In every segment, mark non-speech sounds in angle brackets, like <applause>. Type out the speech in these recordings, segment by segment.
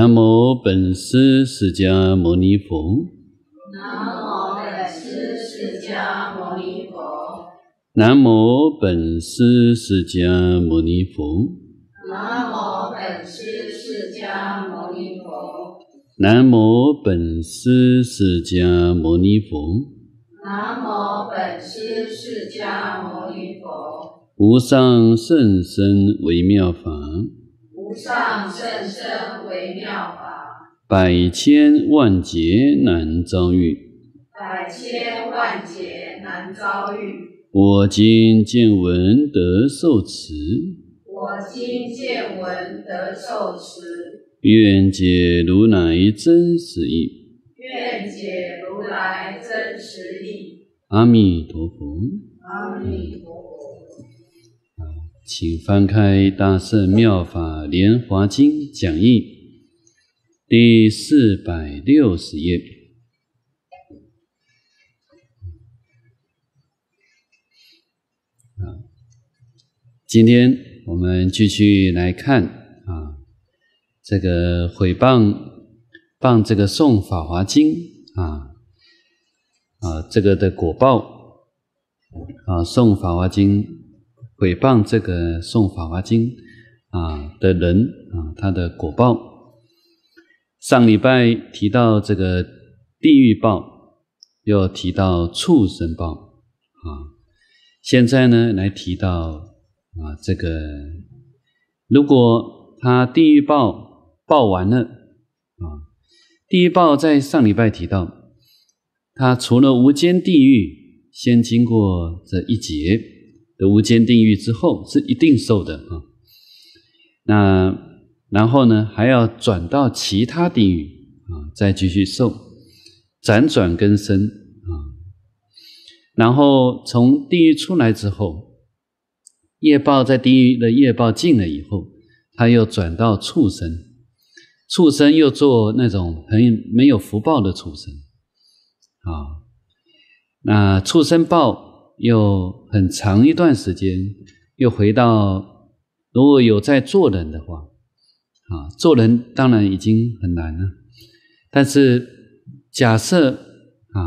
南无本师释迦牟尼佛。南无本师释迦牟尼佛。南无本师释迦牟尼佛。南无本师释迦牟尼佛。南无本师释迦牟尼佛。南无本师释迦牟尼佛。无上甚深微妙法，无上甚深。百千万劫难遭遇，百千万劫难遭遇。我今见闻得受持，我今见闻得受持。愿解如来真实义，愿解如来真实义。阿弥陀佛，阿弥陀佛。请翻开《大圣妙法莲华经》讲义。第四百六十页，啊，今天我们继续来看啊，这个毁谤谤这个送法华经》啊，啊，这个的果报啊，送法华经》毁谤这个送《法华经》啊的人啊，他的果报。上礼拜提到这个地狱报，又提到畜生报，啊，现在呢来提到啊这个，如果他地狱报报完了啊，地狱报在上礼拜提到，他除了无间地狱先经过这一劫的无间地狱之后，是一定受的啊，那。然后呢，还要转到其他地狱啊，再继续受辗转更生啊。然后从地狱出来之后，业报在地狱的业报尽了以后，他又转到畜生，畜生又做那种很没有福报的畜生啊。那畜生报又很长一段时间，又回到如果有在做人的话。啊，做人当然已经很难了，但是假设啊，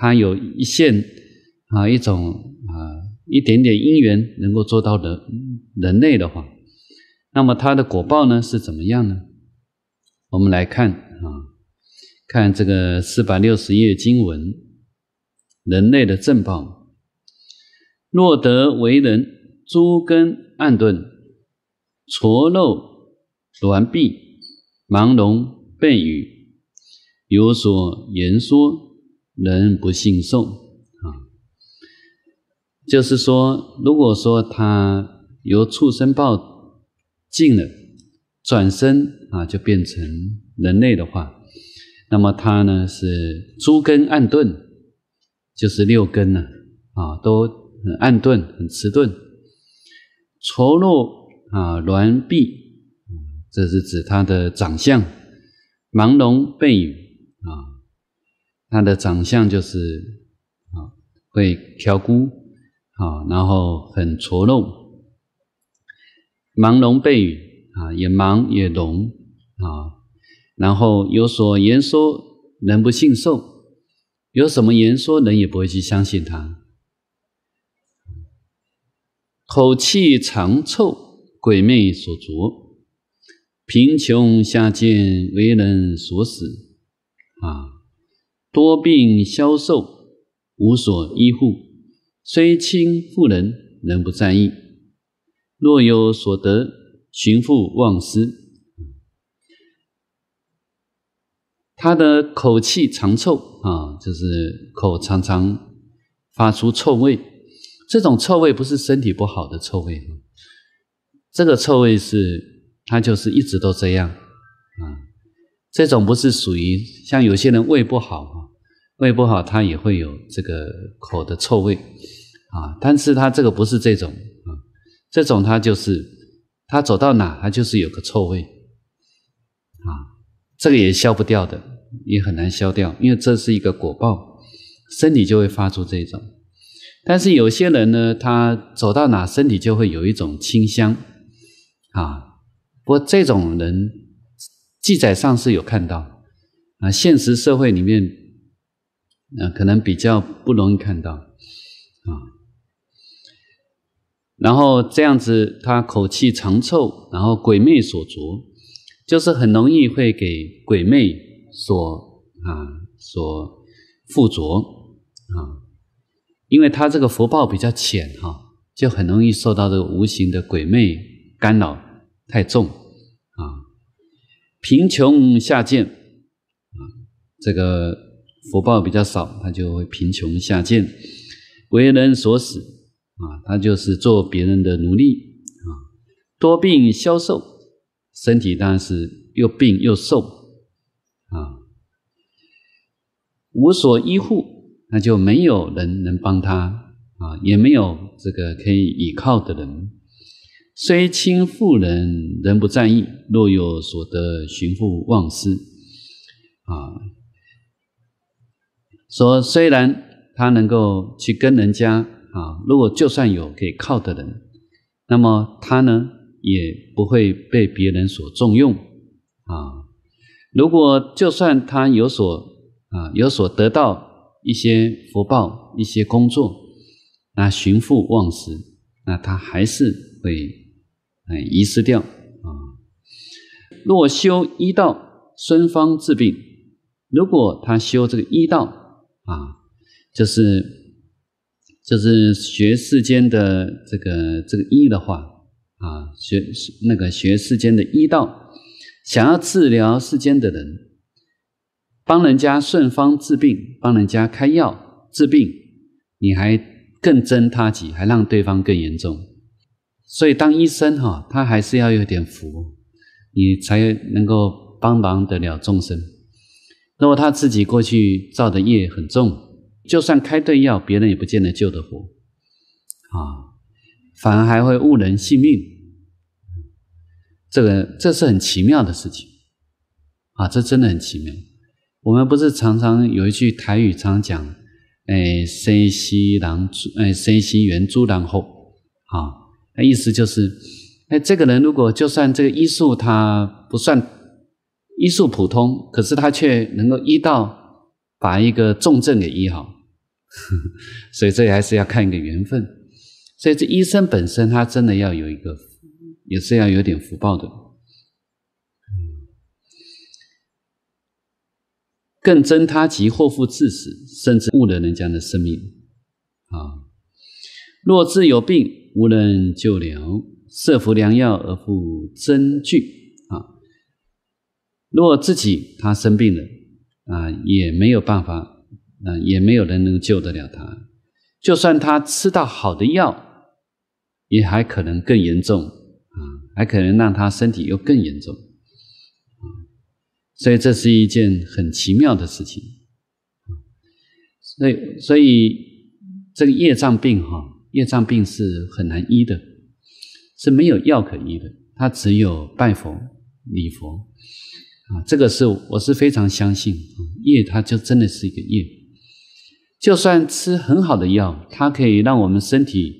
他有一线啊，一种啊，一点点因缘能够做到人人类的话，那么他的果报呢是怎么样呢？我们来看啊，看这个四百六十页经文，人类的正报，若得为人，诸根暗顿，挫肉。挛毕，盲聋背语，有所言说，人不信受啊。就是说，如果说他由畜生报尽了，转身啊，就变成人类的话，那么他呢是诸根暗钝，就是六根呢啊，都很暗钝、很迟钝，丑陋啊，挛臂。这是指他的长相，盲聋背语啊，他的长相就是啊，会挑骨啊，然后很拙弄，盲聋背语啊，也盲也聋啊，然后有所言说，人不信受，有什么言说，人也不会去相信他，口气长臭，鬼魅所着。贫穷下贱，为人所使，啊，多病消瘦，无所依护，虽亲妇人，仍不在意。若有所得，寻父忘失。他的口气常臭啊，就是口常常发出臭味。这种臭味不是身体不好的臭味，这个臭味是。他就是一直都这样，啊，这种不是属于像有些人胃不好，胃不好他也会有这个口的臭味，啊，但是他这个不是这种啊，这种他就是他走到哪他就是有个臭味，啊，这个也消不掉的，也很难消掉，因为这是一个果报，身体就会发出这种。但是有些人呢，他走到哪身体就会有一种清香，啊。不过这种人记载上是有看到啊，现实社会里面啊，可能比较不容易看到啊。然后这样子，他口气长臭，然后鬼魅所着，就是很容易会给鬼魅所啊所附着啊，因为他这个福报比较浅哈，就很容易受到这个无形的鬼魅干扰。太重啊，贫穷下贱啊，这个福报比较少，他就会贫穷下贱，为人所使啊，他就是做别人的奴隶啊，多病消瘦，身体当然是又病又瘦啊，无所依护，那就没有人能帮他啊，也没有这个可以依靠的人。虽亲富人，人不在意；若有所得，寻富忘失。啊，说虽然他能够去跟人家啊，如果就算有可以靠的人，那么他呢也不会被别人所重用。啊，如果就算他有所啊有所得到一些福报、一些工作，那寻富忘失，那他还是会。哎，遗失掉啊！若修医道，顺方治病。如果他修这个医道啊，就是就是学世间的这个这个医的话啊，学那个学世间的医道，想要治疗世间的人，帮人家顺方治病，帮人家开药治病，你还更增他己，还让对方更严重。所以，当医生哈，他还是要有点福，你才能够帮忙得了众生。如果他自己过去造的业很重，就算开对药，别人也不见得救得活，啊，反而还会误人性命。这个，这是很奇妙的事情，啊，这真的很奇妙。我们不是常常有一句台语，常讲，哎，身惜，难助，哎，身心缘后，啊。那意思就是，那这个人如果就算这个医术他不算医术普通，可是他却能够医到把一个重症给医好，<laughs> 所以这还是要看一个缘分。所以这医生本身他真的要有一个，也是要有点福报的。更增他疾祸福致死，甚至误了人家的生命啊！若自有病。无人救疗，设服良药而付真具啊！如果自己他生病了啊，也没有办法，啊，也没有人能救得了他。就算他吃到好的药，也还可能更严重啊，还可能让他身体又更严重所以这是一件很奇妙的事情。所以，所以这个业障病哈。业障病是很难医的，是没有药可医的。它只有拜佛、礼佛啊，这个是我是非常相信啊。业，它就真的是一个业。就算吃很好的药，它可以让我们身体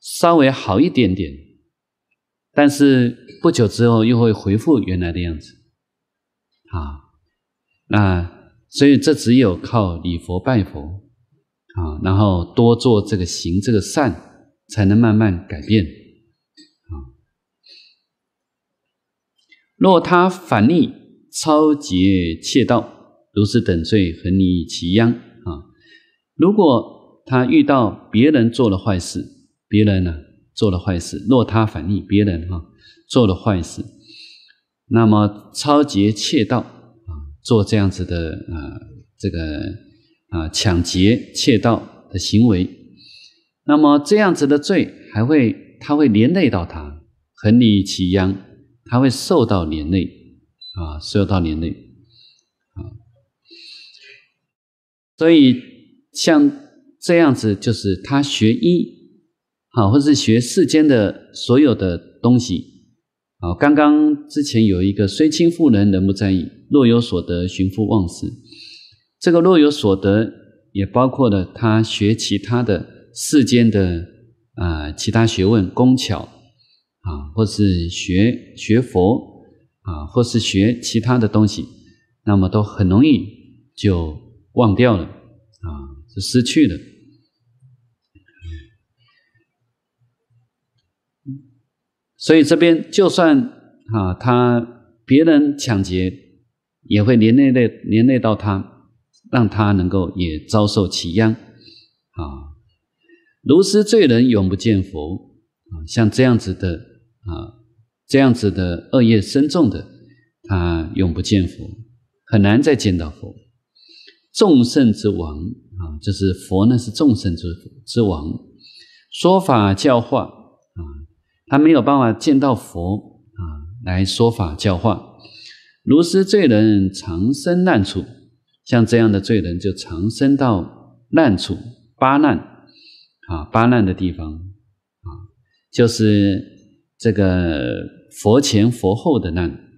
稍微好一点点，但是不久之后又会恢复原来的样子啊那所以这只有靠礼佛、拜佛。啊，然后多做这个行这个善，才能慢慢改变。啊，若他反逆，超劫窃盗，如是等罪，和你起殃。啊，如果他遇到别人做了坏事，别人呢做了坏事，若他反逆别人，哈，做了坏事，那么超劫窃盗，啊，做这样子的，啊，这个。啊，抢劫、窃盗的行为，那么这样子的罪还会，他会连累到他横你其殃，他会受到连累，啊，受到连累，啊，所以像这样子，就是他学医，好，或是学世间的所有的东西，啊，刚刚之前有一个虽亲妇人，仍不在意；若有所得，寻夫忘食。这个若有所得，也包括了他学其他的世间的啊其他学问工巧啊，或是学学佛啊，或是学其他的东西，那么都很容易就忘掉了啊，就失去了。所以这边就算啊，他别人抢劫，也会连累累连累到他。让他能够也遭受其殃，啊，如是罪人永不见佛啊，像这样子的啊，这样子的恶业深重的，他永不见佛，很难再见到佛。众圣之王啊，就是佛呢，是众圣之之王，说法教化啊，他没有办法见到佛啊，来说法教化，如是罪人长生难处。像这样的罪人就藏身到难处，八难啊，八难的地方啊，就是这个佛前佛后的难，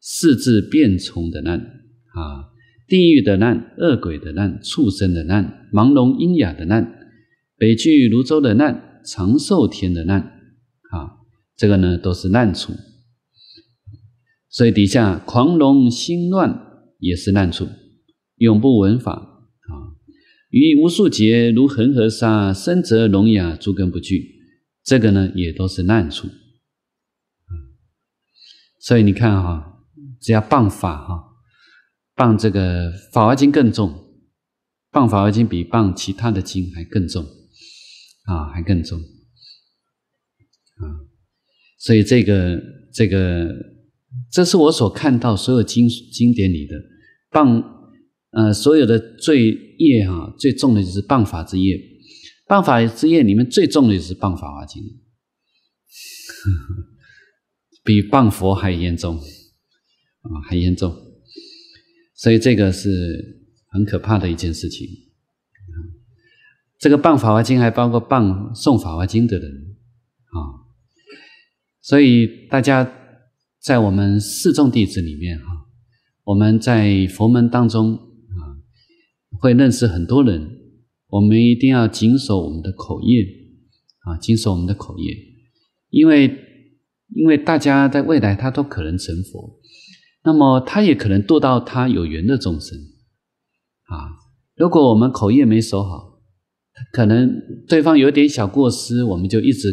四字变从的难啊，地狱的难，恶鬼的难，畜生的难，盲聋阴哑的难，北去泸州的难，长寿天的难啊，这个呢都是难处。所以底下狂龙心乱也是难处。永不闻法啊，于无数劫如恒河沙深则聋哑，诸根不具，这个呢也都是难处。所以你看啊，只要谤法哈，谤这个《法华经》更重，谤《法华经》比谤其他的经还更重啊，还更重啊。所以这个这个，这是我所看到所有经经典里的谤。呃，所有的罪业哈，最重的就是谤法之业，谤法之业里面最重的就是谤法华经，<laughs> 比谤佛还严重啊，还严重，所以这个是很可怕的一件事情。这个谤法华经还包括谤送法华经的人啊，所以大家在我们四众弟子里面哈，我们在佛门当中。会认识很多人，我们一定要谨守我们的口业啊，谨守我们的口业，因为因为大家在未来他都可能成佛，那么他也可能渡到他有缘的众生啊。如果我们口业没守好，可能对方有点小过失，我们就一直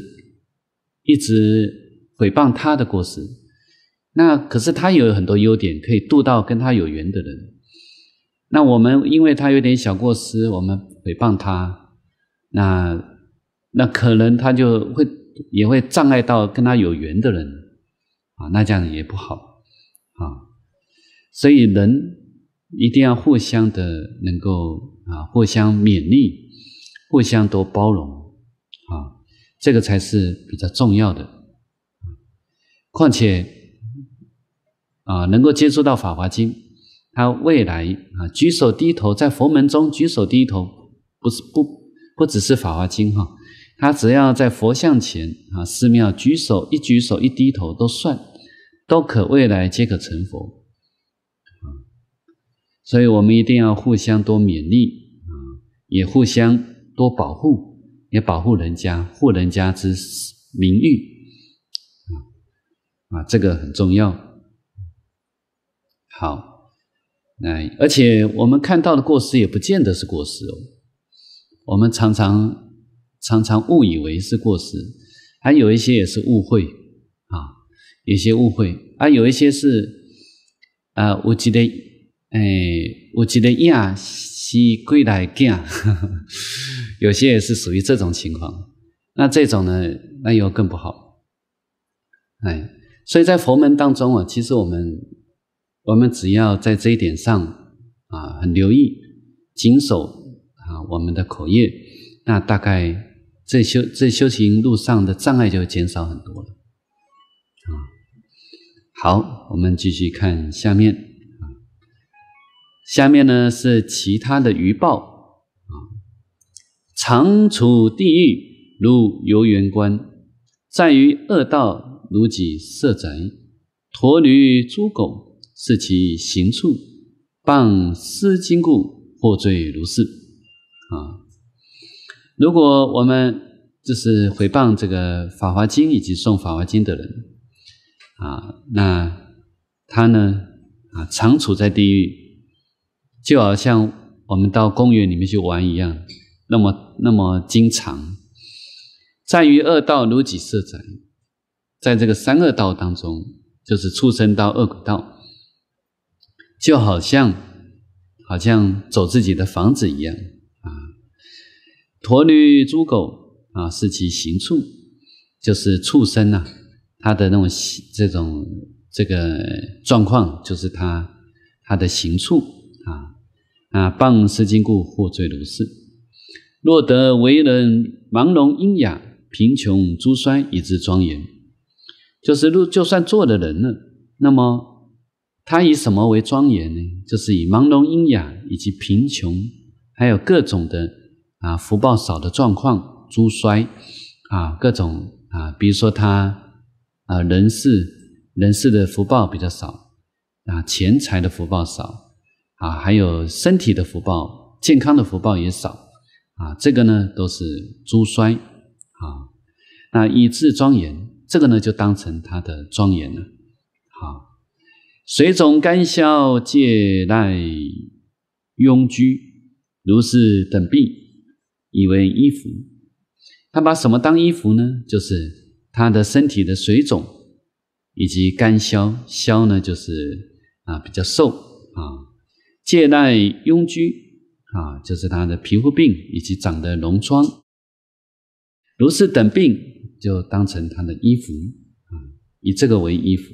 一直诽谤他的过失，那可是他有很多优点，可以渡到跟他有缘的人。那我们因为他有点小过失，我们诽谤他，那那可能他就会也会障碍到跟他有缘的人啊，那这样也不好啊。所以人一定要互相的能够啊互相勉励，互相多包容啊，这个才是比较重要的。况且啊，能够接触到《法华经》。他未来啊，举手低头，在佛门中举手低头，不是不不只是《法华经》哈，他只要在佛像前啊，寺庙举手一举手一低头都算，都可未来皆可成佛，所以我们一定要互相多勉励啊，也互相多保护，也保护人家护人家之名誉，啊啊，这个很重要，好。哎，而且我们看到的过失也不见得是过失哦，我们常常常常误以为是过失，还有一些也是误会啊，有些误会，啊，有一些是，啊，我记得，哎，我记得呀，是归来见，有些也是属于这种情况。那这种呢，那又更不好。哎，所以在佛门当中啊，其实我们。我们只要在这一点上啊，很留意，谨守啊我们的口业，那大概这修这修行路上的障碍就减少很多了啊。好，我们继续看下面下面呢是其他的预报啊，常处地狱如游园观，在于恶道如己色宅，驼驴猪狗。是其行处，谤《诗经》故，获罪如是。啊，如果我们就是回谤这个《法华经》以及诵《法华经》的人，啊，那他呢，啊，常处在地狱，就好像我们到公园里面去玩一样，那么那么经常，在于恶道如己色宅，在这个三恶道当中，就是畜生道、恶鬼道。就好像，好像走自己的房子一样啊。驼驴猪狗啊，是其行畜，就是畜生呐。它的那种这种这个状况，就是它它的行畜啊啊。傍失金故获罪如是。若得为人盲聋喑哑贫穷诸衰以致庄严，就是如就算做的人了，那么。他以什么为庄严呢？就是以盲聋喑哑，以及贫穷，还有各种的啊福报少的状况，诸衰啊各种啊，比如说他啊人事人事的福报比较少啊，钱财的福报少啊，还有身体的福报，健康的福报也少啊，这个呢都是诸衰啊，那以至庄严，这个呢就当成他的庄严了，好。水肿、干消、借贷、痈疽、如是等病，以为衣服。他把什么当衣服呢？就是他的身体的水肿，以及干消，消呢就是啊比较瘦啊，借贷、庸居啊，就是他的皮肤病以及长的脓疮，如是等病就当成他的衣服啊，以这个为衣服。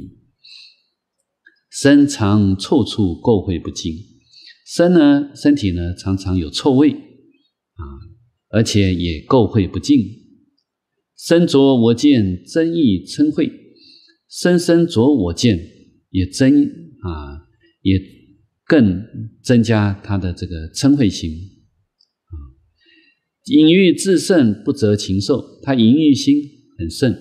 身常臭处垢秽不净，身呢身体呢常常有臭味啊，而且也垢秽不净。身着我见真意称秽；身身着我见也真啊，也更增加他的这个称秽心啊。喻自胜不择禽兽，他淫欲心很盛，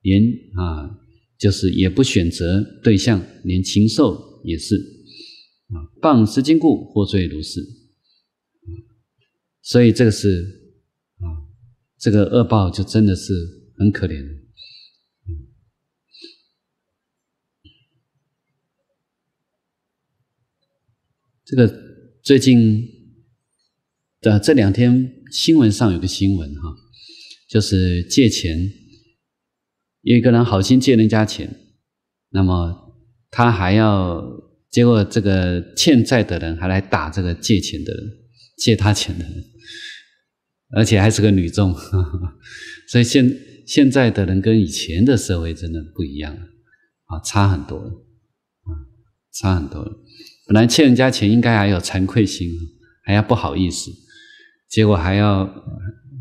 连啊。就是也不选择对象，连禽兽也是啊。谤失金故获罪如是，所以这个是啊，这个恶报就真的是很可怜。这个最近的这两天新闻上有个新闻哈，就是借钱。有一个人好心借人家钱，那么他还要结果这个欠债的人还来打这个借钱的人，借他钱的人，而且还是个女众，<laughs> 所以现现在的人跟以前的社会真的不一样了，啊，差很多了，啊，差很多了。本来欠人家钱应该还有惭愧心，还要不好意思，结果还要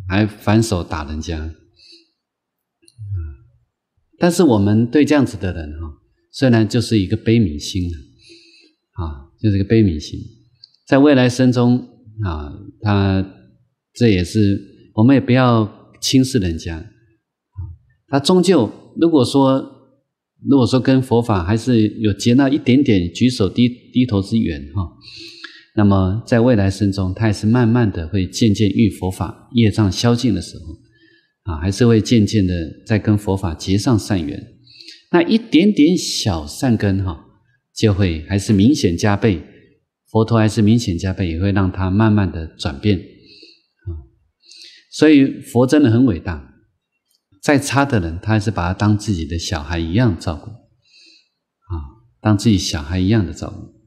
还反手打人家。但是我们对这样子的人哈，虽然就是一个悲悯心啊，就是一个悲悯心，在未来生中啊，他这也是我们也不要轻视人家，他终究如果说如果说跟佛法还是有结那一点点举手低低头之缘哈，那么在未来生中，他也是慢慢的会渐渐遇佛法，业障消尽的时候。啊，还是会渐渐的在跟佛法结上善缘，那一点点小善根哈，就会还是明显加倍，佛陀还是明显加倍，也会让他慢慢的转变，啊，所以佛真的很伟大，再差的人，他还是把他当自己的小孩一样照顾，啊，当自己小孩一样的照顾。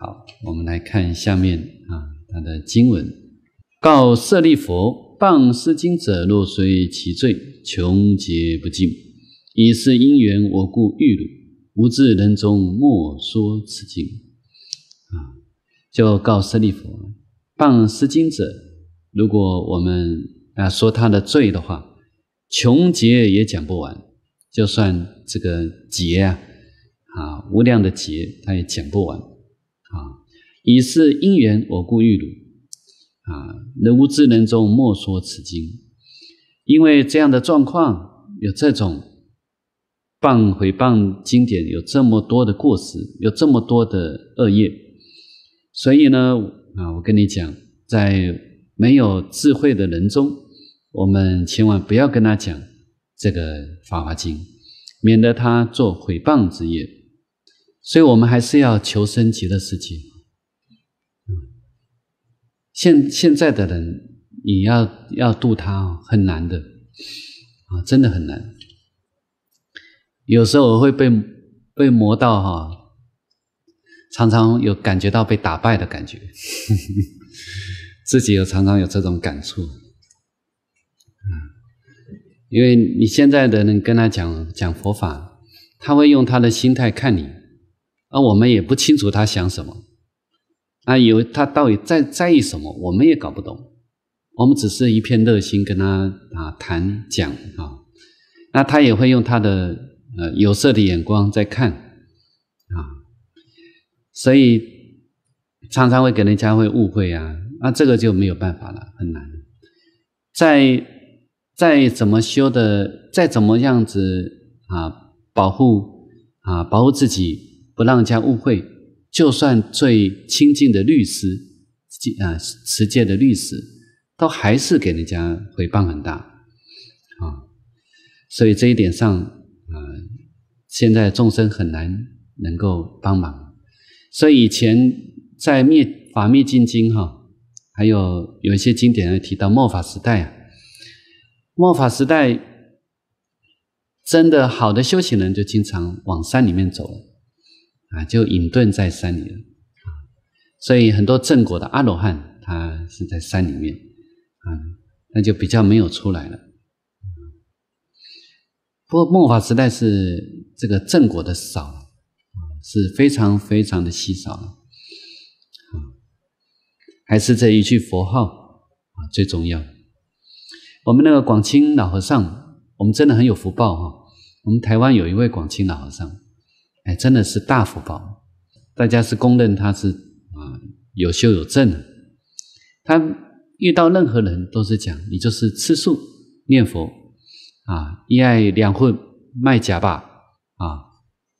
好，我们来看下面啊，他的经文，告舍利佛。谤失经者，若随其罪，穷劫不尽。以是因缘，我故遇汝。无智人中，莫说此经。啊，就告舍利弗，谤失经者，如果我们啊说他的罪的话，穷劫也讲不完，就算这个劫啊啊无量的劫，他也讲不完啊。以是因缘，我故遇汝。啊，人无智能中莫说此经，因为这样的状况，有这种谤毁谤经典，有这么多的过失，有这么多的恶业，所以呢，啊，我跟你讲，在没有智慧的人中，我们千万不要跟他讲这个法华经，免得他做毁谤之业。所以，我们还是要求升级的事情。现现在的人，你要要度他很难的，啊，真的很难。有时候我会被被磨到哈，常常有感觉到被打败的感觉，<laughs> 自己有常常有这种感触，啊，因为你现在的人跟他讲讲佛法，他会用他的心态看你，而我们也不清楚他想什么。以有他到底在在意什么？我们也搞不懂。我们只是一片热心跟他啊谈讲啊，那他也会用他的呃有色的眼光在看啊，所以常常会给人家会误会啊。那这个就没有办法了，很难。再再怎么修的，再怎么样子啊，保护啊，保护自己，不让人家误会。就算最亲近的律师，啊，持戒的律师，都还是给人家回报很大，啊，所以这一点上，啊，现在众生很难能够帮忙。所以以前在灭法灭经经哈，还有有一些经典提到末法时代啊，末法时代真的好的修行人就经常往山里面走了。啊，就隐遁在山里了啊，所以很多正果的阿罗汉，他是在山里面啊，那就比较没有出来了。不过末法时代是这个正果的少是非常非常的稀少了啊，还是这一句佛号啊最重要。我们那个广清老和尚，我们真的很有福报哈，我们台湾有一位广清老和尚。哎，真的是大福报，大家是公认他是啊有修有证的。他遇到任何人都是讲，你就是吃素念佛啊，一爱两户卖假吧啊，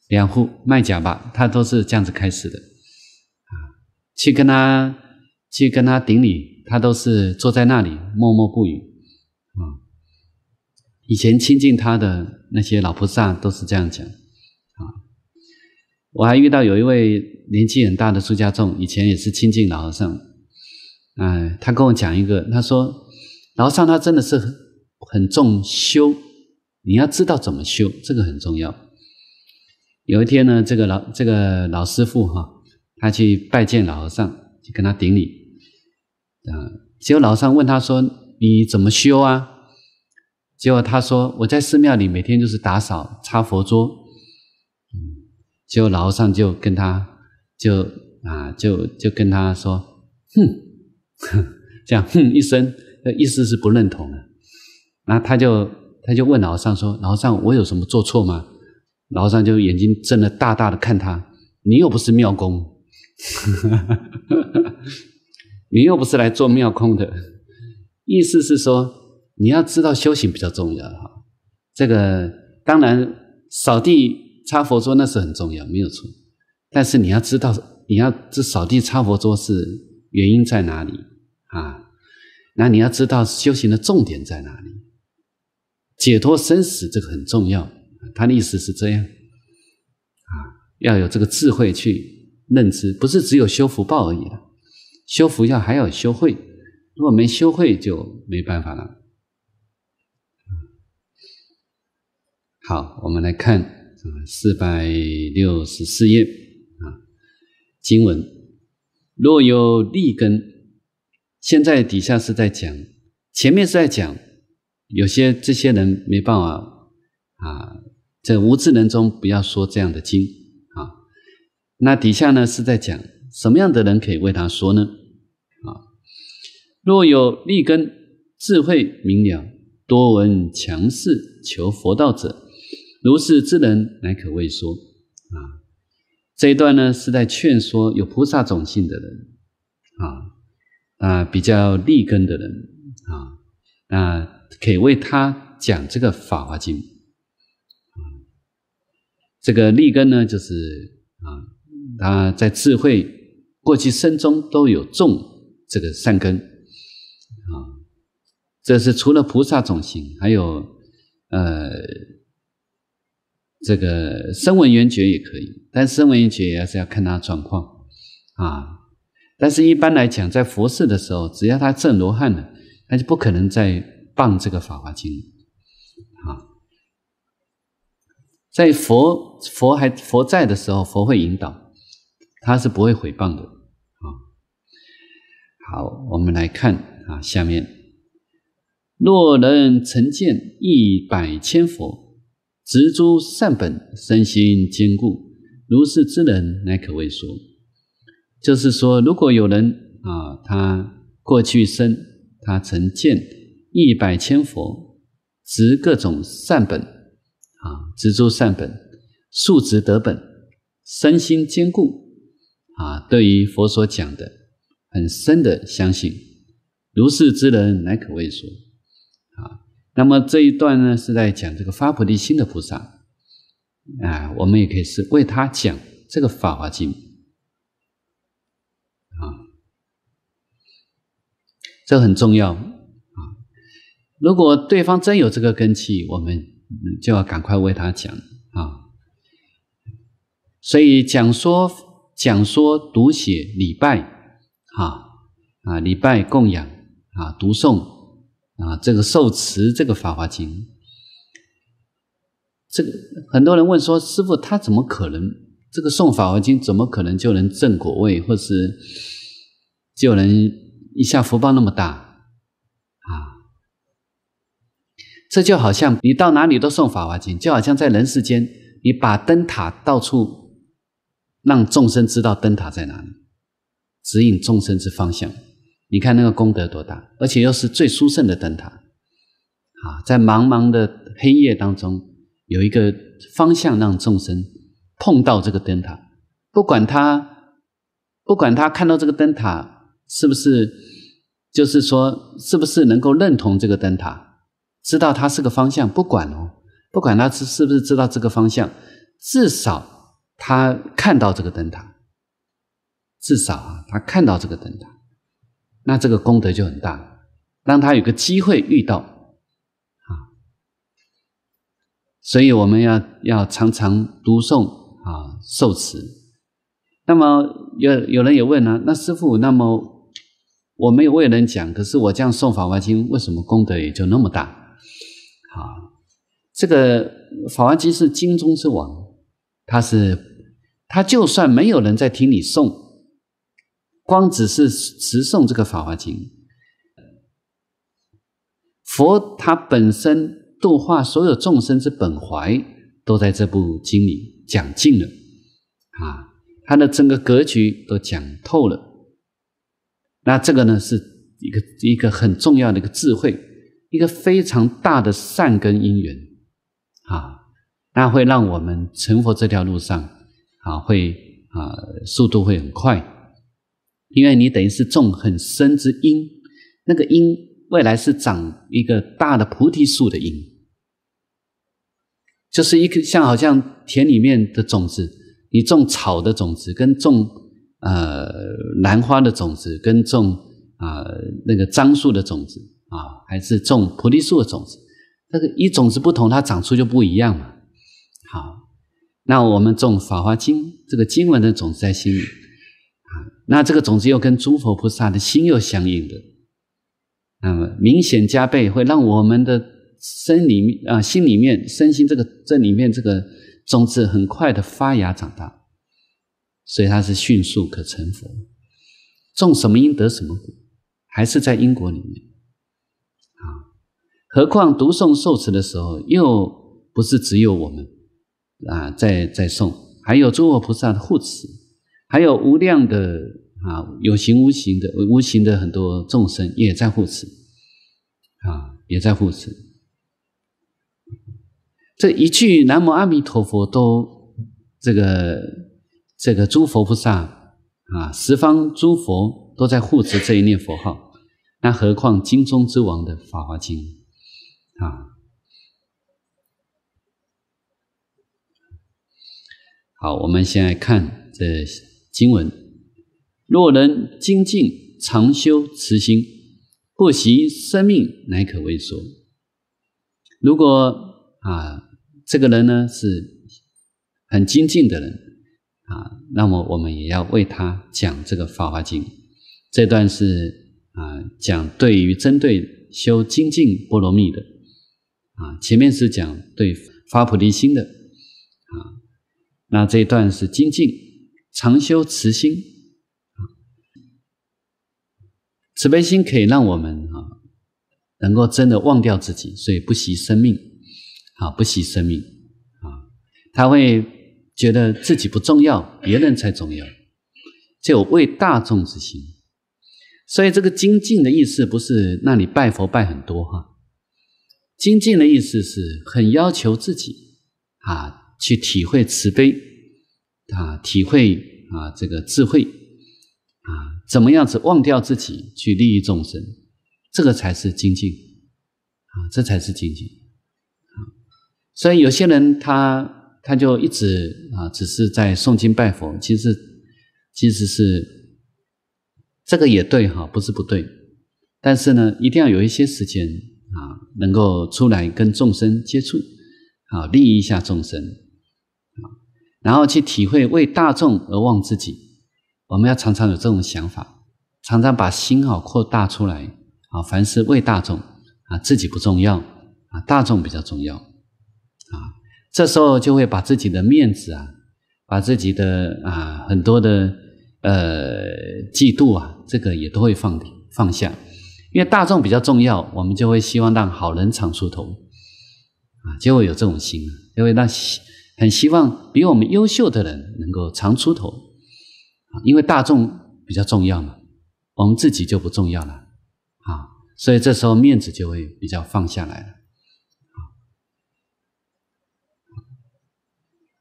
两户卖假吧，他都是这样子开始的啊。去跟他去跟他顶礼，他都是坐在那里默默不语啊。以前亲近他的那些老菩萨都是这样讲。我还遇到有一位年纪很大的出家众，以前也是清净老和尚，哎，他跟我讲一个，他说，老和尚他真的是很重修，你要知道怎么修，这个很重要。有一天呢，这个老这个老师傅哈，他去拜见老和尚，去跟他顶礼，啊，结果老和尚问他说：“你怎么修啊？”结果他说：“我在寺庙里每天就是打扫、擦佛桌。”就老上就跟他就啊就就跟他说哼，<laughs> 这样哼一声，意思是不认同的。然后他就他就问老和尚说：“老和尚，我有什么做错吗？”老和尚就眼睛睁得大大的看他，你又不是妙公，<laughs> 你又不是来做妙空的，意思是说你要知道修行比较重要。哈，这个当然扫地。擦佛桌那是很重要，没有错。但是你要知道，你要这扫地擦佛桌是原因在哪里啊？那你要知道修行的重点在哪里？解脱生死这个很重要。他的意思是这样啊，要有这个智慧去认知，不是只有修福报而已了。修福要还要修慧，如果没修慧就没办法了。好，我们来看。啊，四百六十四页啊，经文。若有立根，现在底下是在讲，前面是在讲，有些这些人没办法啊，在无智人中不要说这样的经啊。那底下呢是在讲什么样的人可以为他说呢？啊，若有立根，智慧明了，多闻强势，求佛道者。如是之人，乃可畏说。啊，这一段呢，是在劝说有菩萨种性的人，啊啊，比较利根的人，啊啊，可以为他讲这个《法华经》。这个利根呢，就是啊，他在智慧、过去生中都有种这个善根。啊，这是除了菩萨种性，还有呃。这个声闻缘觉也可以，但声闻缘觉也是要看他状况，啊，但是一般来讲，在佛世的时候，只要他证罗汉了，他就不可能再谤这个《法华经》。啊，在佛佛还佛在的时候，佛会引导，他是不会毁谤的。啊，好，我们来看啊，下面若能成见一百千佛。植诸善本，身心坚固，如是之人，乃可谓说。就是说，如果有人啊，他过去生他曾见一百千佛，植各种善本，啊，植诸善本，树植得本，身心坚固，啊，对于佛所讲的，很深的相信，如是之人，乃可谓说。那么这一段呢，是在讲这个发菩提心的菩萨，啊，我们也可以是为他讲这个《法华经》，啊，这很重要啊。如果对方真有这个根器，我们就要赶快为他讲啊。所以讲说、讲说、读写、礼拜，啊啊，礼拜供养啊，读诵。啊，这个受持这个《法华经》，这个很多人问说：“师傅，他怎么可能？这个送《法华经》怎么可能就能正果位，或是就能一下福报那么大？”啊，这就好像你到哪里都送《法华经》，就好像在人世间，你把灯塔到处让众生知道灯塔在哪里，指引众生之方向。你看那个功德多大，而且又是最殊胜的灯塔，啊，在茫茫的黑夜当中，有一个方向让众生碰到这个灯塔。不管他，不管他看到这个灯塔是不是，就是说是不是能够认同这个灯塔，知道它是个方向。不管哦，不管他是是不是知道这个方向，至少他看到这个灯塔，至少啊，他看到这个灯塔。那这个功德就很大，让他有个机会遇到，啊，所以我们要要常常读诵啊，受持。那么有有人也问啊，那师父，那么我没有为人讲，可是我这样诵《法华经》，为什么功德也就那么大？啊，这个《法华经》是经中之王，它是它就算没有人在听你诵。光只是持诵这个《法华经》，佛他本身度化所有众生之本怀，都在这部经里讲尽了，啊，他的整个格局都讲透了。那这个呢，是一个一个很重要的一个智慧，一个非常大的善根因缘啊，那会让我们成佛这条路上啊，会啊速度会很快。因为你等于是种很深之因，那个因未来是长一个大的菩提树的因，就是一个像好像田里面的种子，你种草的种子，跟种呃兰花的种子，跟种啊那个樟树的种子啊，还是种菩提树的种子，那个一种子不同，它长出就不一样嘛。好，那我们种《法华经》这个经文的种子在心里。那这个种子又跟诸佛菩萨的心又相应的，那么明显加倍会让我们的身里面啊心里面身心这个这里面这个种子很快的发芽长大，所以它是迅速可成佛。种什么因得什么果，还是在因果里面啊。何况读诵受持的时候，又不是只有我们啊在在诵，还有诸佛菩萨的护持。还有无量的啊，有形无形的，无形的很多众生也在护持，啊，也在护持。这一句南无阿弥陀佛，都这个这个诸佛菩萨啊，十方诸佛都在护持这一念佛号，那何况经中之王的法华经，啊。好，我们先来看这。经文：若人精进常修慈心，不惜生命，乃可为说。如果啊，这个人呢是很精进的人啊，那么我们也要为他讲这个法华经。这段是啊，讲对于针对修精进波罗蜜的啊，前面是讲对发菩提心的啊，那这一段是精进。常修慈心，慈悲心可以让我们啊，能够真的忘掉自己，所以不惜生命，啊不惜生命啊，他会觉得自己不重要，别人才重要，就为大众之心。所以这个精进的意思不是让你拜佛拜很多哈，精进的意思是很要求自己啊，去体会慈悲。啊，体会啊，这个智慧啊，怎么样子忘掉自己去利益众生，这个才是精进啊，这才是精进啊。所以有些人他他就一直啊，只是在诵经拜佛，其实其实是这个也对哈，不是不对，但是呢，一定要有一些时间啊，能够出来跟众生接触，啊，利益一下众生。然后去体会为大众而忘自己，我们要常常有这种想法，常常把心啊扩大出来啊，凡事为大众啊，自己不重要啊，大众比较重要啊。这时候就会把自己的面子啊，把自己的啊很多的呃嫉妒啊，这个也都会放放下，因为大众比较重要，我们就会希望让好人常出头啊。就会有这种心因为让。很希望比我们优秀的人能够常出头，啊，因为大众比较重要嘛，我们自己就不重要了，啊，所以这时候面子就会比较放下来了。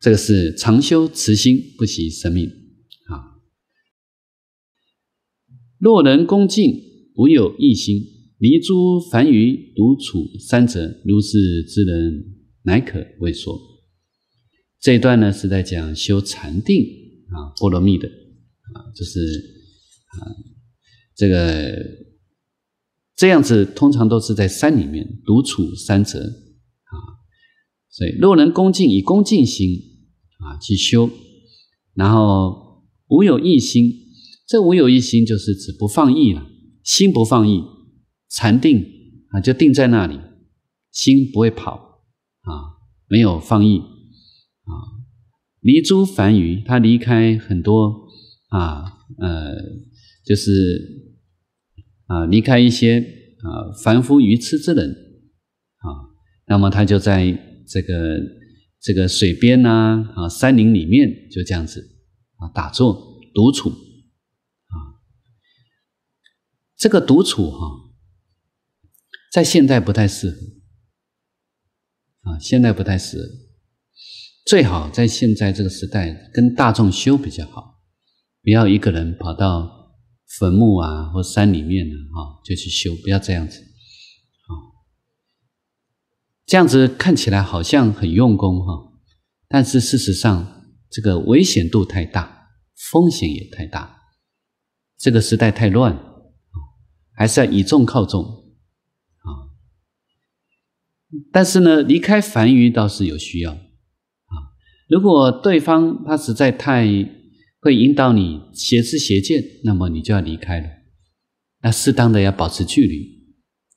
这个是常修慈心不惜生命啊。若能恭敬无有异心，离诸烦愚，独处三者，如是之人，乃可为说。这一段呢，是在讲修禅定啊，波罗蜜的啊，就是啊，这个这样子，通常都是在山里面独处三折啊，所以若能恭敬，以恭敬心啊去修，然后无有异心，这无有异心就是指不放逸了，心不放逸，禅定啊就定在那里，心不会跑啊，没有放逸。离诸凡愚，他离开很多啊，呃，就是啊，离开一些啊凡夫愚痴之人啊，那么他就在这个这个水边呐啊，山林里面就这样子啊打坐独处啊，这个独处哈，在现代不太适合啊，现代不太适合。最好在现在这个时代跟大众修比较好，不要一个人跑到坟墓啊或山里面呢，哈就去修，不要这样子，啊，这样子看起来好像很用功哈，但是事实上这个危险度太大，风险也太大，这个时代太乱，还是要以众靠众，啊，但是呢，离开梵愚倒是有需要。如果对方他实在太会引导你邪思邪见，那么你就要离开了。那适当的要保持距离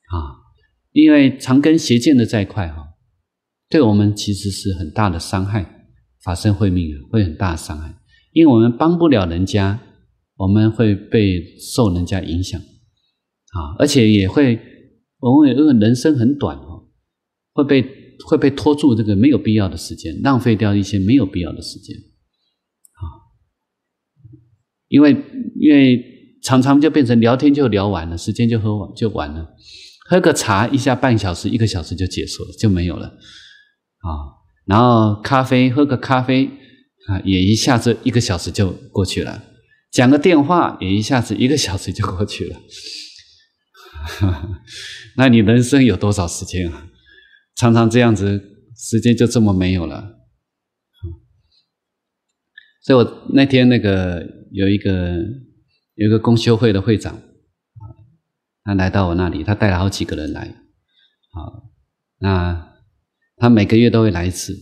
啊，因为常跟邪见的在一块哈，对我们其实是很大的伤害，发生命啊，会很大的伤害。因为我们帮不了人家，我们会被受人家影响啊，而且也会，因为人生很短哦，会被。会被拖住这个没有必要的时间，浪费掉一些没有必要的时间，啊，因为因为常常就变成聊天就聊完了，时间就喝完就完了，喝个茶一下半小时一个小时就结束了就没有了，啊，然后咖啡喝个咖啡啊也一下子一个小时就过去了，讲个电话也一下子一个小时就过去了，<laughs> 那你人生有多少时间啊？常常这样子，时间就这么没有了。所以我那天那个有一个有一个公修会的会长，他来到我那里，他带了好几个人来。好，那他每个月都会来一次，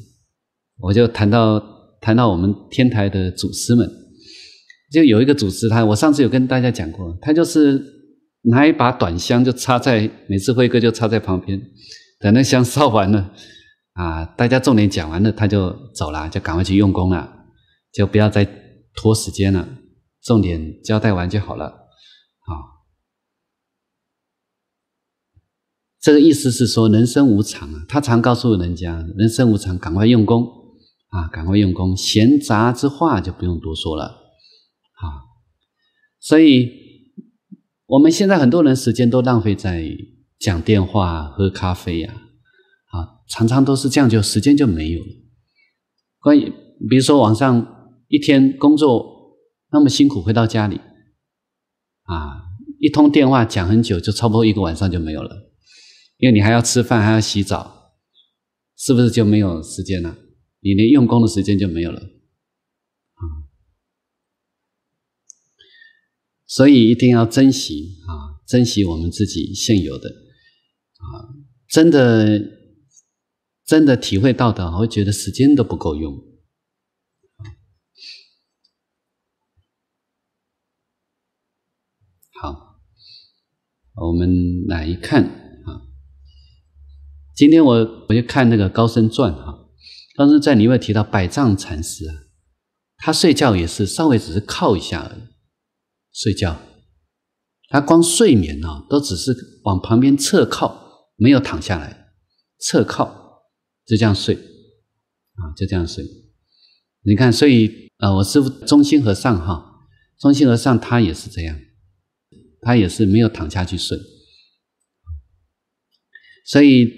我就谈到谈到我们天台的祖师们，就有一个祖师他，我上次有跟大家讲过，他就是拿一把短香就插在每次辉哥就插在旁边。等那香烧完了，啊，大家重点讲完了，他就走了，就赶快去用功了，就不要再拖时间了，重点交代完就好了，啊。这个意思是说，人生无常啊，他常告诉人家，人生无常，赶快用功啊，赶快用功，闲杂之话就不用多说了，啊，所以我们现在很多人时间都浪费在。讲电话、喝咖啡呀，啊，常常都是这样，就时间就没有了。关于比如说晚上一天工作那么辛苦，回到家里，啊，一通电话讲很久，就差不多一个晚上就没有了。因为你还要吃饭，还要洗澡，是不是就没有时间了？你连用功的时间就没有了啊！所以一定要珍惜啊，珍惜我们自己现有的。真的，真的体会到的，我会觉得时间都不够用。好，我们来看啊。今天我我就看那个高僧传哈，当时在里面提到百丈禅师啊，他睡觉也是稍微只是靠一下，而已，睡觉，他光睡眠啊，都只是往旁边侧靠。没有躺下来，侧靠就这样睡，啊就这样睡。你看，所以啊，我师父中心和尚哈，中心和尚他也是这样，他也是没有躺下去睡。所以，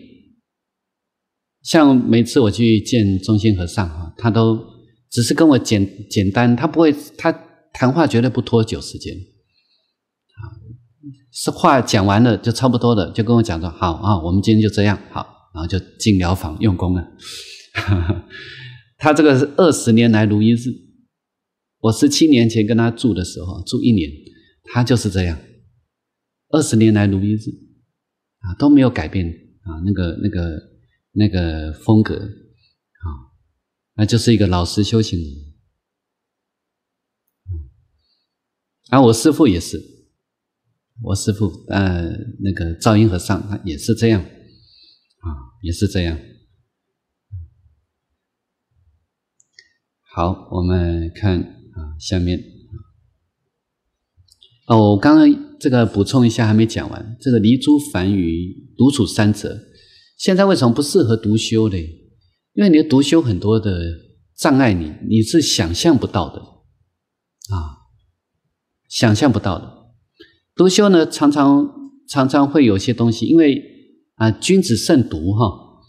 像每次我去见中心和尚哈，他都只是跟我简简单，他不会他谈话，绝对不拖久时间。是话讲完了就差不多了，就跟我讲说好啊，我们今天就这样好，然后就进疗房用功了。<laughs> 他这个是二十年来如一日，我十七年前跟他住的时候住一年，他就是这样，二十年来如一日啊都没有改变啊那个那个那个风格啊，那就是一个老实修行人。啊，我师父也是。我师父，呃那个赵英和尚，他也是这样，啊，也是这样。好，我们看啊，下面哦，我刚刚这个补充一下，还没讲完。这个离诸凡愚，独处三者，现在为什么不适合独修呢？因为你的独修很多的障碍，你你是想象不到的，啊，想象不到的。独修呢，常常常常会有些东西，因为啊，君子慎独哈，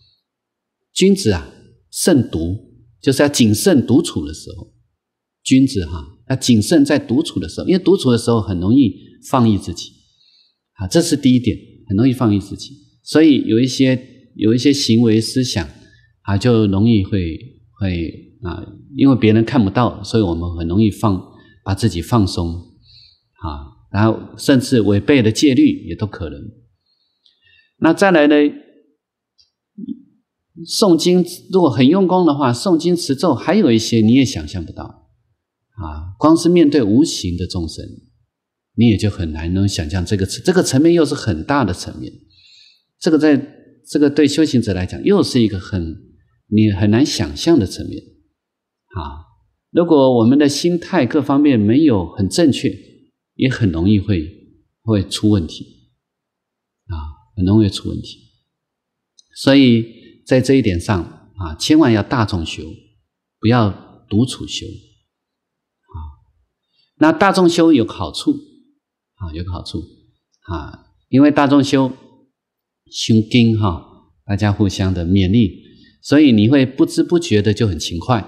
君子啊慎独，就是要谨慎独处的时候，君子哈要谨慎在独处的时候，因为独处的时候很容易放逸自己，啊，这是第一点，很容易放逸自己，所以有一些有一些行为思想啊，就容易会会啊，因为别人看不到，所以我们很容易放把自己放松啊。然后，甚至违背了戒律也都可能。那再来呢？诵经如果很用功的话，诵经持咒，还有一些你也想象不到啊！光是面对无形的众生，你也就很难能想象这个层这个层面又是很大的层面。这个在这个对修行者来讲，又是一个很你很难想象的层面啊！如果我们的心态各方面没有很正确，也很容易会会出问题啊，很容易出问题。所以在这一点上啊，千万要大众修，不要独处修啊。那大众修有好处啊，有个好处啊，因为大众修修根哈，大家互相的勉励，所以你会不知不觉的就很勤快，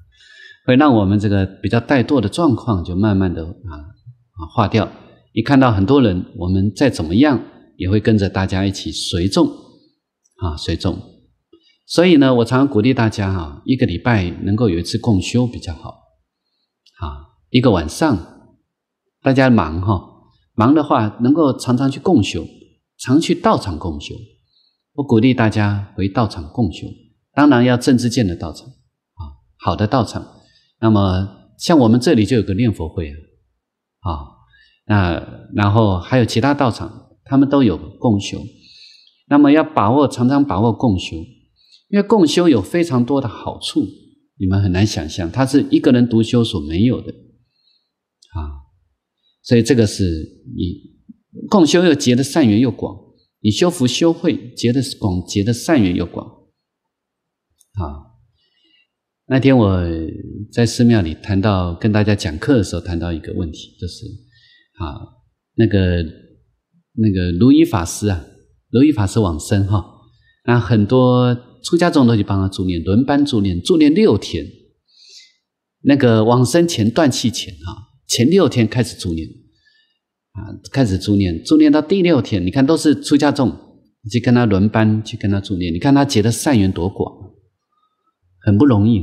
<laughs> 会让我们这个比较怠惰的状况就慢慢的啊。啊，化掉！你看到很多人，我们再怎么样也会跟着大家一起随众啊，随众。所以呢，我常常鼓励大家哈，一个礼拜能够有一次共修比较好啊。一个晚上，大家忙哈，忙的话能够常常去共修，常去道场共修。我鼓励大家回道场共修，当然要正知见的道场啊，好的道场。那么像我们这里就有个念佛会啊。啊，那然后还有其他道场，他们都有共修，那么要把握，常常把握共修，因为共修有非常多的好处，你们很难想象，它是一个人独修所没有的，啊，所以这个是你共修又结的善缘又广，你修福修慧结的是广，结的善缘又广，啊。那天我在寺庙里谈到跟大家讲课的时候，谈到一个问题，就是啊，那个那个如一法师啊，如一法师往生哈，那很多出家众都去帮他助念，轮班助念，助念六天，那个往生前断气前啊，前六天开始助念啊，开始助念，助念到第六天，你看都是出家众，去跟他轮班去跟他助念，你看他结的善缘多广。很不容易，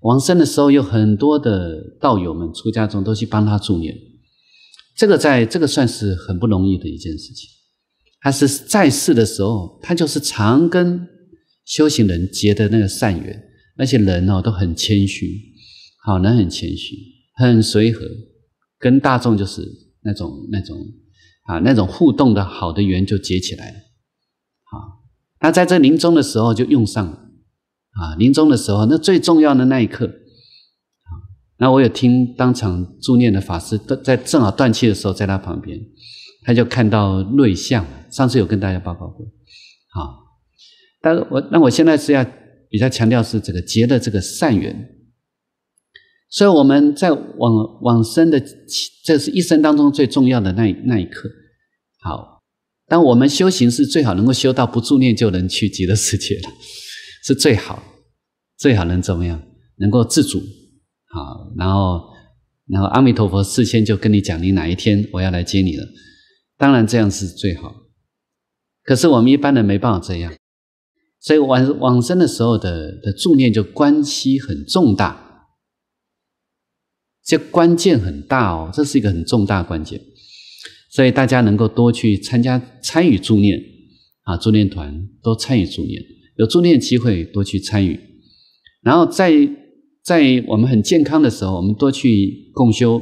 往生的时候有很多的道友们、出家中都去帮他助念，这个在这个算是很不容易的一件事情。他是在世的时候，他就是常跟修行人结的那个善缘，那些人哦都很谦虚，好人很谦虚，很随和，跟大众就是那种那种啊那种互动的好的缘就结起来了，啊，那在这临终的时候就用上了。啊，临终的时候，那最重要的那一刻，那我有听当场助念的法师，在正好断气的时候，在他旁边，他就看到瑞相上次有跟大家报告过，好，但是我那我现在是要比较强调是这个结的这个善缘，所以我们在往往生的，这是一生当中最重要的那那一刻，好，当我们修行是最好能够修到不住念就能去极乐世界了，是最好。最好能怎么样？能够自主，好，然后，然后阿弥陀佛事先就跟你讲，你哪一天我要来接你了。当然这样是最好，可是我们一般人没办法这样，所以往往生的时候的的助念就关系很重大，这关键很大哦，这是一个很重大关键，所以大家能够多去参加参与助念啊，助念团多参与助念，有助念机会多去参与。然后在在我们很健康的时候，我们多去共修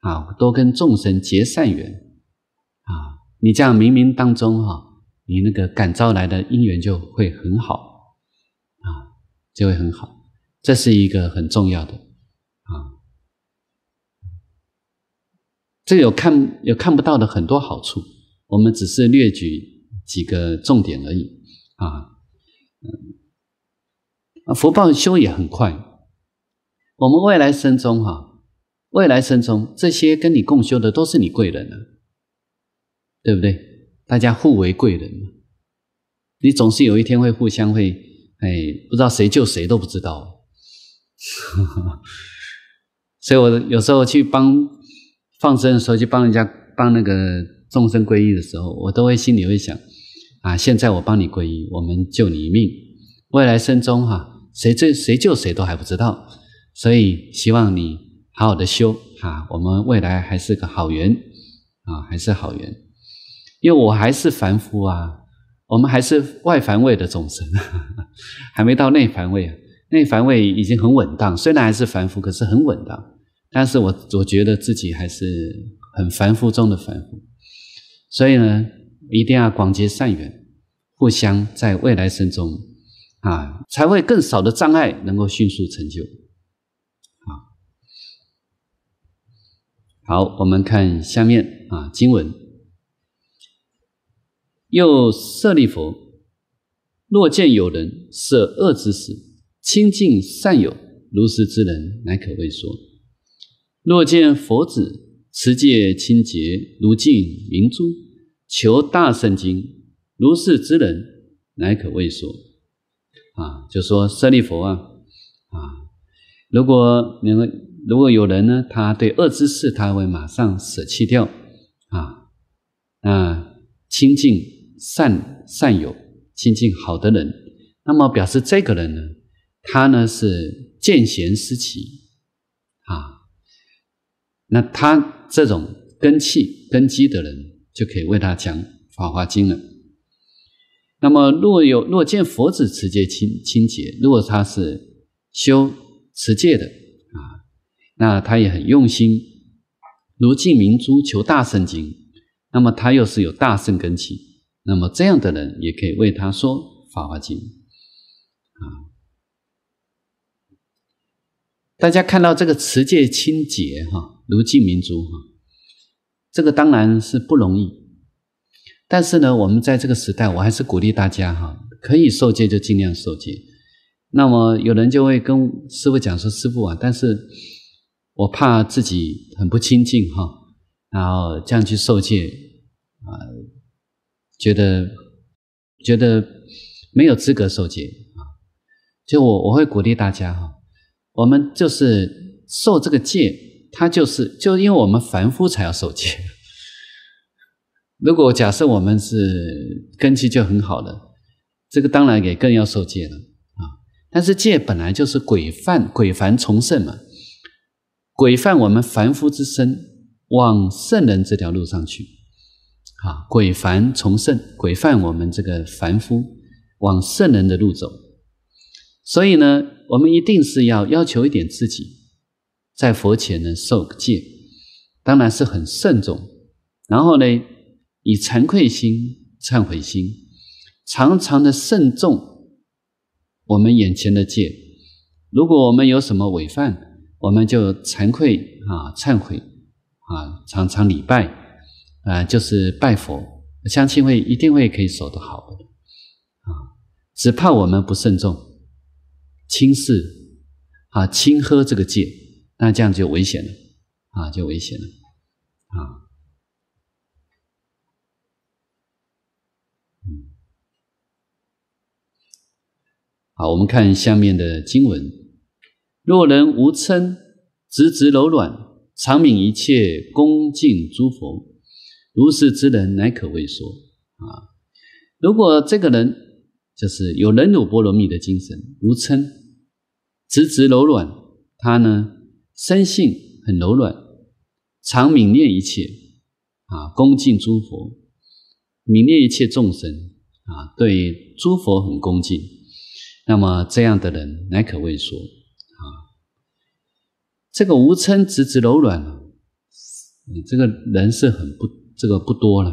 啊，多跟众生结善缘啊，你这样冥冥当中哈，你那个感召来的因缘就会很好啊，就会很好，这是一个很重要的啊，这有看有看不到的很多好处，我们只是列举几个重点而已啊。福报修也很快，我们未来生中哈，未来生中这些跟你共修的都是你贵人啊，对不对？大家互为贵人嘛，你总是有一天会互相会，哎，不知道谁救谁都不知道。<laughs> 所以我有时候去帮放生的时候，去帮人家帮那个众生皈依的时候，我都会心里会想啊，现在我帮你皈依，我们救你一命，未来生中哈。谁救谁救谁都还不知道，所以希望你好好的修啊！我们未来还是个好缘啊，还是好缘，因为我还是凡夫啊，我们还是外凡位的众生，<laughs> 还没到内凡位，啊。内凡位已经很稳当，虽然还是凡夫，可是很稳当。但是我我觉得自己还是很凡夫中的凡夫，所以呢，一定要广结善缘，互相在未来生中。啊，才会更少的障碍，能够迅速成就。啊，好，我们看下面啊，经文。又舍利佛，若见有人舍恶之时，亲近善友，如是之人，乃可畏说；若见佛子持戒清洁，如镜明珠，求大圣经，如是之人，乃可畏说。啊，就说舍利佛啊，啊，如果那个如果有人呢，他对恶之事他会马上舍弃掉啊，那亲近善善友，亲近好的人，那么表示这个人呢，他呢是见贤思齐啊，那他这种根气根基的人，就可以为他讲《法华经》了。那么，若有若见佛子持戒清清洁，如果他是修持戒的啊，那他也很用心，如敬明珠求大圣经，那么他又是有大圣根器，那么这样的人也可以为他说法华经啊。大家看到这个持戒清洁哈，如敬明珠哈，这个当然是不容易。但是呢，我们在这个时代，我还是鼓励大家哈，可以受戒就尽量受戒。那么有人就会跟师傅讲说：“师傅啊，但是我怕自己很不清净哈，然后这样去受戒啊，觉得觉得没有资格受戒啊。”就我我会鼓励大家哈，我们就是受这个戒，它就是就因为我们凡夫才要受戒。如果假设我们是根基就很好的，这个当然也更要受戒了啊。但是戒本来就是鬼犯鬼凡从圣嘛，鬼犯我们凡夫之身往圣人这条路上去啊，鬼凡从圣，鬼犯我们这个凡夫往圣人的路走。所以呢，我们一定是要要求一点自己在佛前呢受戒，当然是很慎重。然后呢？以惭愧心、忏悔心，常常的慎重我们眼前的戒。如果我们有什么违犯，我们就惭愧啊、忏悔啊，常常礼拜，啊，就是拜佛，相信会一定会可以守得好。的啊，只怕我们不慎重，轻视啊，轻呵这个戒，那这样就危险了啊，就危险了啊。好，我们看下面的经文：若人无嗔，直直柔软，常泯一切，恭敬诸佛。如是之人，乃可畏说啊！如果这个人就是有忍辱波罗蜜的精神，无嗔，直直柔软，他呢，生性很柔软，常泯灭一切啊，恭敬诸佛，泯灭一切众生啊，对诸佛很恭敬。那么这样的人，乃可畏说啊！这个无嗔，直直柔软了，这个人是很不，这个不多了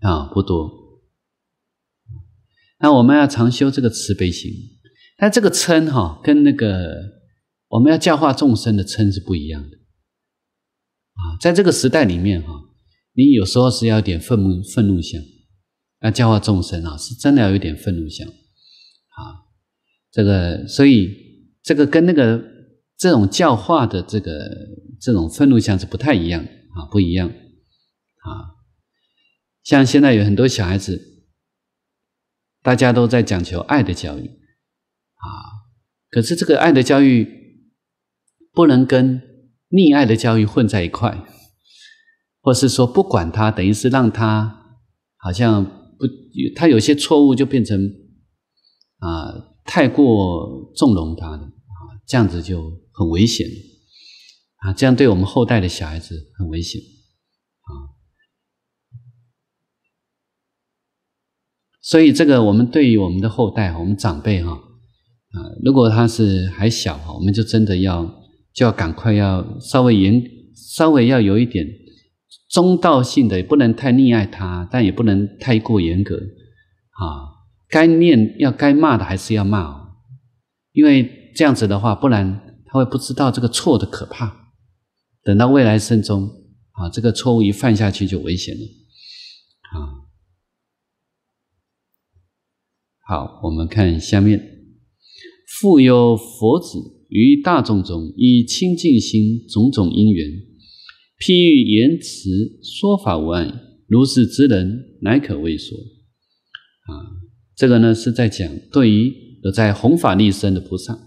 啊，不多。那我们要常修这个慈悲心，但这个嗔哈，跟那个我们要教化众生的嗔是不一样的啊。在这个时代里面哈，你有时候是要点愤怒，愤怒相，要教化众生啊，是真的要有点愤怒相。这个，所以这个跟那个这种教化的这个这种愤怒相是不太一样啊，不一样啊。像现在有很多小孩子，大家都在讲求爱的教育啊，可是这个爱的教育不能跟溺爱的教育混在一块，或是说不管他，等于是让他好像不，他有些错误就变成啊。太过纵容他了啊，这样子就很危险啊，这样对我们后代的小孩子很危险啊。所以，这个我们对于我们的后代，我们长辈哈啊，如果他是还小哈，我们就真的要就要赶快要稍微严，稍微要有一点中道性的，不能太溺爱他，但也不能太过严格啊。该念要该骂的还是要骂哦，因为这样子的话，不然他会不知道这个错的可怕。等到未来生中啊，这个错误一犯下去就危险了啊。好，我们看下面：复有佛子于大众中以清净心种种因缘譬喻言辞说法无碍，如是之人乃可为说啊。这个呢，是在讲对于有在弘法利生的菩萨，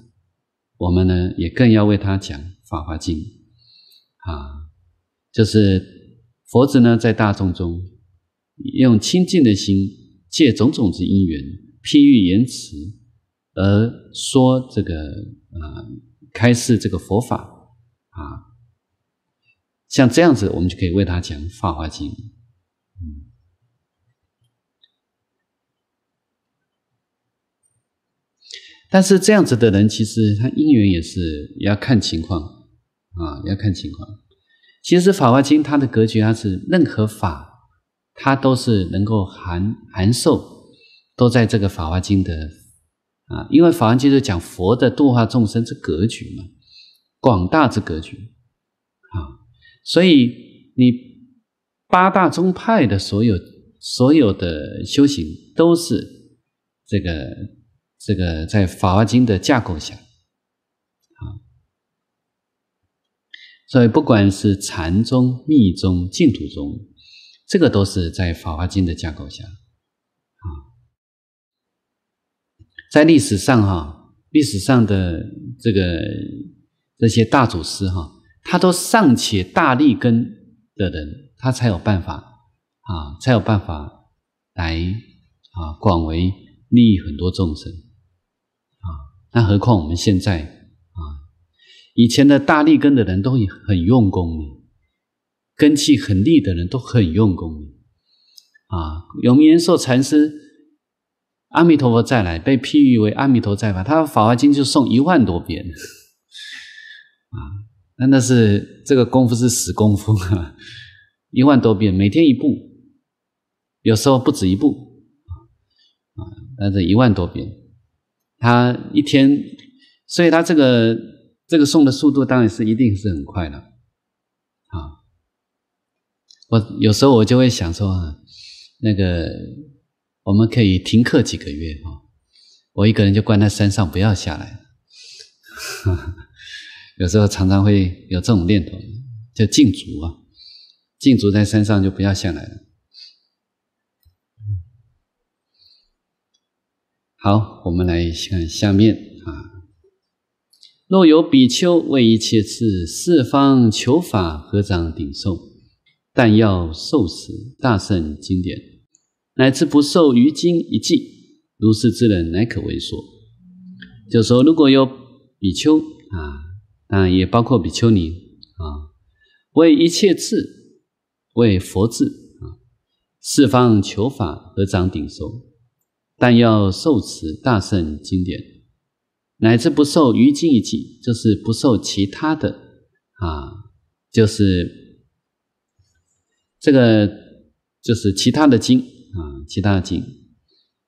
我们呢也更要为他讲法华经啊。就是佛子呢，在大众中，用清净的心，借种种之因缘，譬喻言辞而说这个啊，开示这个佛法啊。像这样子，我们就可以为他讲法华经。但是这样子的人，其实他因缘也是要看情况啊，要看情况。其实《法华经》它的格局，它是任何法，它都是能够含含受，都在这个《法华经》的啊。因为《法华经》是讲佛的度化众生之格局嘛，广大之格局啊。所以你八大宗派的所有所有的修行，都是这个。这个在《法华经》的架构下，啊，所以不管是禅宗、密宗、净土宗，这个都是在《法华经》的架构下，啊，在历史上哈，历史上的这个这些大祖师哈，他都尚且大力根的人，他才有办法啊，才有办法来啊，广为利益很多众生。那何况我们现在啊，以前的大力根的人都很用功的，根气很利的人都很用功的啊。永明延寿禅师，阿弥陀佛再来被譬喻为阿弥陀再来，他《法华经》就诵一万多遍啊，那那是这个功夫是死功夫啊，一万多遍，每天一步，有时候不止一步啊，啊，但是一万多遍。他一天，所以他这个这个送的速度当然是一定是很快的，啊，我有时候我就会想说啊，那个我们可以停课几个月啊，我一个人就关在山上不要下来，<laughs> 有时候常常会有这种念头，就禁足啊，禁足在山上就不要下来。了。好，我们来看下面啊。若有比丘为一切次四方求法合掌顶受，但要受持大圣经典，乃至不受于经一记，如是之人乃可为说。就说，如果有比丘啊，然也包括比丘尼啊，为一切次为佛智啊，四方求法合掌顶受。但要受持大圣经典，乃至不受余经一偈，就是不受其他的啊，就是这个就是其他的经啊，其他的经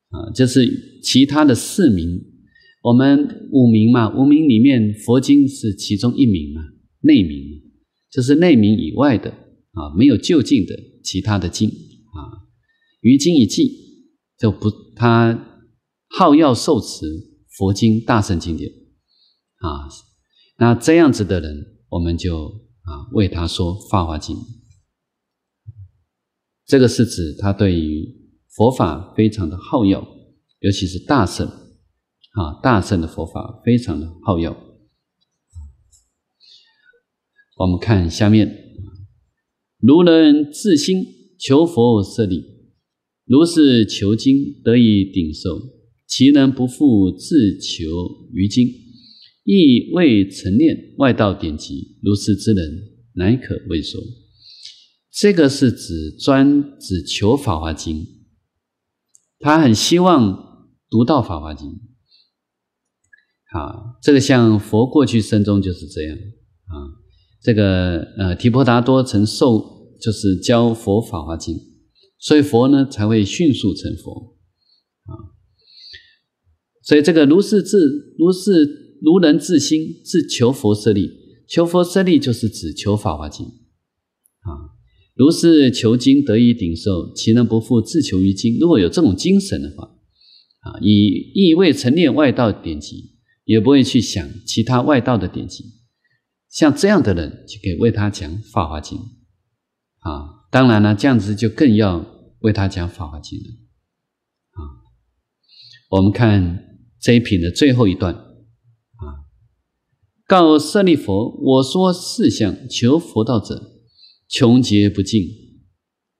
啊，就是其他的四名。我们五名嘛，五名里面佛经是其中一名嘛，内名，就是内名以外的啊，没有就近的其他的经啊，于经一偈。就不他好药受持佛经大圣经典啊，那这样子的人，我们就啊为他说法华经。这个是指他对于佛法非常的好药，尤其是大圣啊，大圣的佛法非常的好药。我们看下面，如能自心求佛设立。如是求经，得以顶受，其人不复自求于经，亦未成念外道典籍。如是之人，乃可畏说。这个是指专只求《法华经》，他很希望读到《法华经》。好，这个像佛过去生中就是这样啊。这个呃，提婆达多曾受，就是教《佛法华经》。所以佛呢才会迅速成佛，啊，所以这个如是自如是如人自心自求佛舍利，求佛舍利就是指求法华经，啊，如是求经得以顶受，其能不负自求于经。如果有这种精神的话，啊，以意味成念外道典籍，也不会去想其他外道的典籍，像这样的人就可以为他讲法华经，啊，当然了，这样子就更要。为他讲《法华经》啊，我们看这一品的最后一段啊。告舍利佛：“我说四相，求佛道者穷劫不尽。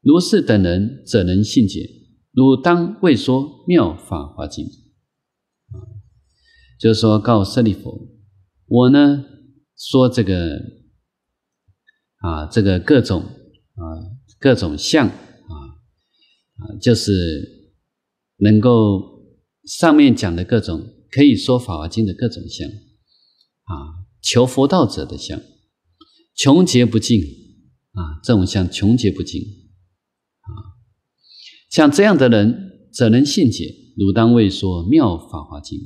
如是等人，则能信解。汝当为说妙法华经。”啊，就是说告舍利佛：“我呢说这个啊，这个各种啊，各种相。”就是能够上面讲的各种可以说《法华经》的各种相啊，求佛道者的相，穷劫不尽啊，这种相穷劫不尽啊，像这样的人怎能信解？鲁当谓说《妙法华经》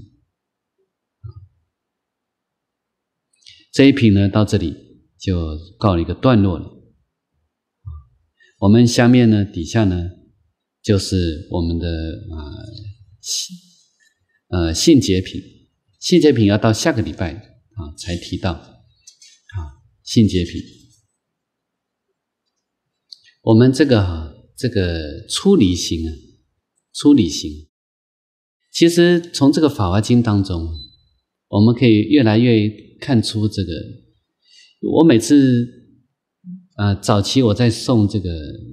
这一品呢到这里就告了一个段落了我们下面呢底下呢。就是我们的啊性呃性洁品，性洁品要到下个礼拜啊才提到啊性洁品。我们这个这个出离心啊，出离心，其实从这个法华经当中，我们可以越来越看出这个。我每次啊早期我在诵这个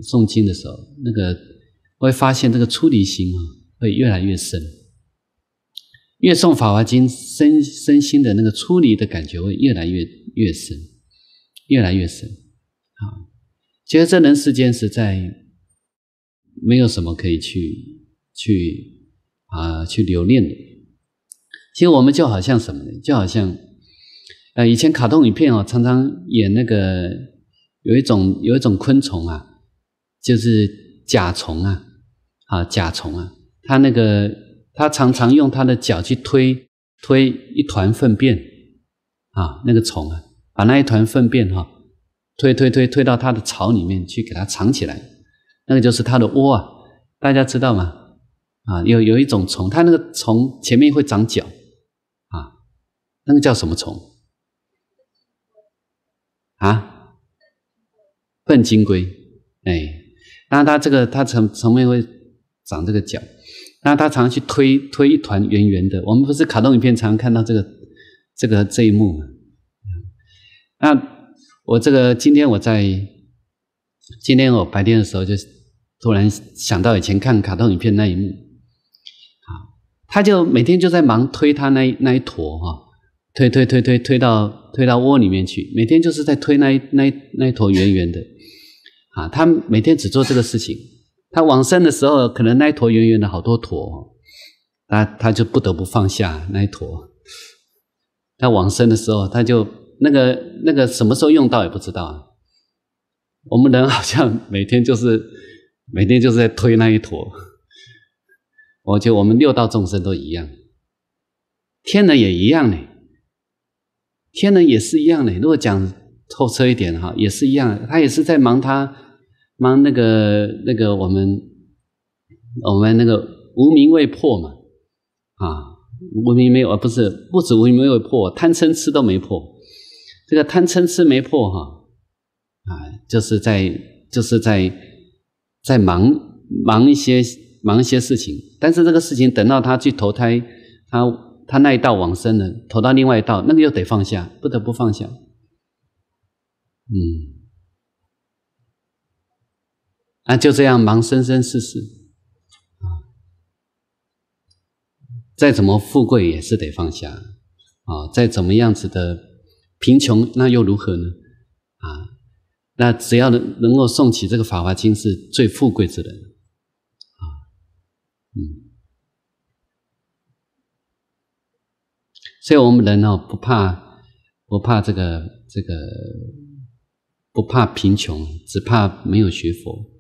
诵经的时候，那个。会发现这个出离心啊，会越来越深。越诵《法华经》，身身心的那个出离的感觉会越来越越深，越来越深。啊，其实这人世间实在没有什么可以去去啊，去留恋的。其实我们就好像什么呢？就好像呃，以前卡通影片哦，常常演那个有一种有一种昆虫啊，就是甲虫啊。啊，甲虫啊，它那个它常常用它的脚去推推一团粪便，啊，那个虫啊，把那一团粪便哈推推推推到它的巢里面去给它藏起来，那个就是它的窝啊，大家知道吗？啊，有有一种虫，它那个虫前面会长脚，啊，那个叫什么虫？啊，笨金龟，哎，当然它这个它成成面会。长这个角。那他常常去推推一团圆圆的。我们不是卡通影片常常看到这个这个这一幕吗？那我这个今天我在今天我白天的时候就突然想到以前看卡通影片那一幕，啊，他就每天就在忙推他那那一坨哈，推推推推推到推到窝里面去，每天就是在推那那那一坨圆圆的，啊，他每天只做这个事情。他往生的时候，可能那一坨圆圆的好多坨，他他就不得不放下那一坨。他往生的时候，他就那个那个什么时候用到也不知道啊。我们人好像每天就是 <laughs> 每天就是在推那一坨。我觉得我们六道众生都一样，天人也一样呢。天人也是一样呢，如果讲透彻一点哈，也是一样，他也是在忙他。忙那个那个我们，我们那个无名未破嘛，啊，无名没有不是不止无名未破，贪嗔痴都没破，这个贪嗔痴没破哈，啊，就是在就是在在忙忙一些忙一些事情，但是这个事情等到他去投胎，他他那一道往生了，投到另外一道，那个又得放下，不得不放下，嗯。那就这样忙生生世世，啊，再怎么富贵也是得放下，啊，再怎么样子的贫穷那又如何呢？啊，那只要能能够送起这个《法华经》，是最富贵之人，啊，嗯，所以我们人哦不怕不怕这个这个不怕贫穷，只怕没有学佛。